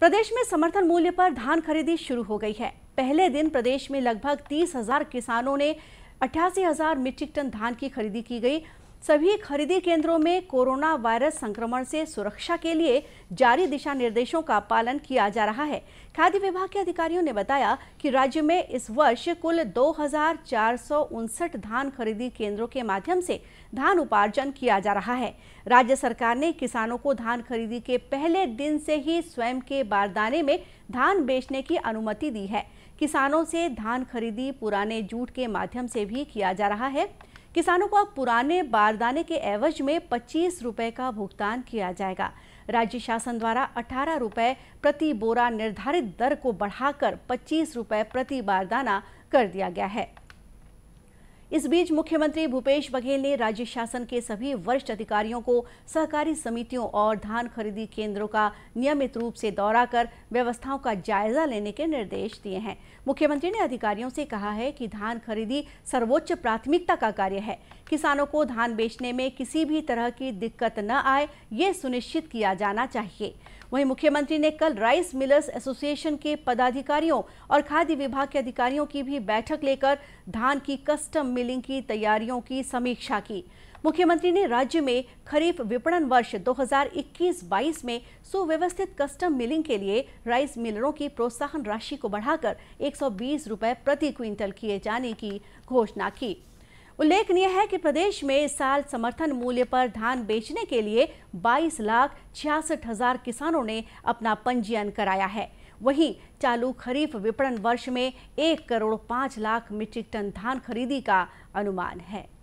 प्रदेश में समर्थन मूल्य पर धान खरीदी शुरू हो गई है पहले दिन प्रदेश में लगभग तीस हजार किसानों ने अठासी हजार मीट्रिक टन धान की खरीदी की गई सभी खरीदी केंद्रों में कोरोना वायरस संक्रमण से सुरक्षा के लिए जारी दिशा निर्देशों का पालन किया जा रहा है खाद्य विभाग के अधिकारियों ने बताया कि राज्य में इस वर्ष कुल दो धान खरीदी केंद्रों के माध्यम से धान उपार्जन किया जा रहा है राज्य सरकार ने किसानों को धान खरीदी के पहले दिन से ही स्वयं के बारदाने में धान बेचने की अनुमति दी है किसानों से धान खरीदी पुराने जूट के माध्यम से भी किया जा रहा है किसानों को अब पुराने बारदाने के एवज में पच्चीस रूपए का भुगतान किया जाएगा राज्य शासन द्वारा अठारह रूपए प्रति बोरा निर्धारित दर को बढ़ाकर पच्चीस रूपए प्रति बारदाना कर दिया गया है इस बीच मुख्यमंत्री भूपेश बघेल ने राज्य शासन के सभी वरिष्ठ अधिकारियों को सहकारी समितियों और धान खरीदी केंद्रों का नियमित रूप से दौरा कर व्यवस्थाओं का जायजा लेने के निर्देश दिए हैं मुख्यमंत्री ने अधिकारियों से कहा है कि धान खरीदी सर्वोच्च प्राथमिकता का कार्य है किसानों को धान बेचने में किसी भी तरह की दिक्कत न आए ये सुनिश्चित किया जाना चाहिए वहीं मुख्यमंत्री ने कल राइस मिलर्स एसोसिएशन के पदाधिकारियों और खाद्य विभाग के अधिकारियों की भी बैठक लेकर धान की कस्टम मिलिंग की तैयारियों की समीक्षा की मुख्यमंत्री ने राज्य में खरीफ विपणन वर्ष 2021-22 में सुव्यवस्थित कस्टम मिलिंग के लिए राइस मिलरों की प्रोत्साहन राशि को बढ़ाकर एक रुपए प्रति क्विंटल किए जाने की घोषणा की उल्लेखनीय है कि प्रदेश में इस साल समर्थन मूल्य पर धान बेचने के लिए बाईस लाख छियासठ हजार किसानों ने अपना पंजीयन कराया है वहीं चालू खरीफ विपणन वर्ष में एक करोड़ पाँच लाख मीट्रिक टन धान खरीदी का अनुमान है